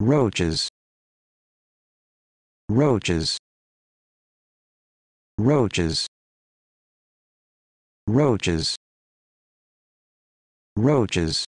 roaches roaches roaches roaches roaches